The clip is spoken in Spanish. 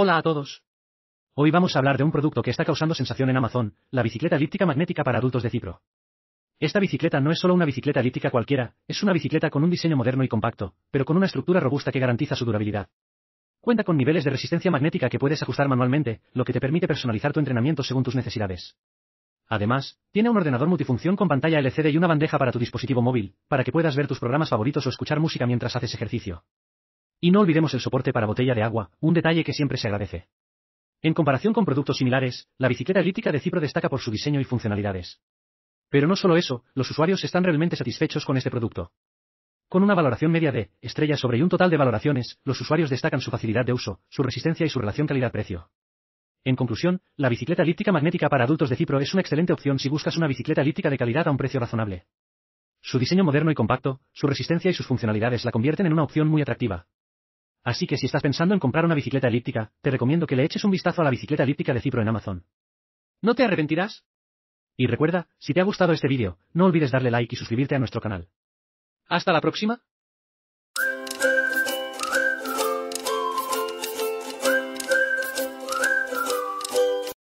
Hola a todos. Hoy vamos a hablar de un producto que está causando sensación en Amazon, la bicicleta elíptica magnética para adultos de Cipro. Esta bicicleta no es solo una bicicleta elíptica cualquiera, es una bicicleta con un diseño moderno y compacto, pero con una estructura robusta que garantiza su durabilidad. Cuenta con niveles de resistencia magnética que puedes ajustar manualmente, lo que te permite personalizar tu entrenamiento según tus necesidades. Además, tiene un ordenador multifunción con pantalla LCD y una bandeja para tu dispositivo móvil, para que puedas ver tus programas favoritos o escuchar música mientras haces ejercicio. Y no olvidemos el soporte para botella de agua, un detalle que siempre se agradece. En comparación con productos similares, la bicicleta elíptica de Cipro destaca por su diseño y funcionalidades. Pero no solo eso, los usuarios están realmente satisfechos con este producto. Con una valoración media de estrellas sobre un total de valoraciones, los usuarios destacan su facilidad de uso, su resistencia y su relación calidad-precio. En conclusión, la bicicleta elíptica magnética para adultos de Cipro es una excelente opción si buscas una bicicleta elíptica de calidad a un precio razonable. Su diseño moderno y compacto, su resistencia y sus funcionalidades la convierten en una opción muy atractiva. Así que si estás pensando en comprar una bicicleta elíptica, te recomiendo que le eches un vistazo a la bicicleta elíptica de Cipro en Amazon. ¿No te arrepentirás? Y recuerda, si te ha gustado este vídeo, no olvides darle like y suscribirte a nuestro canal. Hasta la próxima.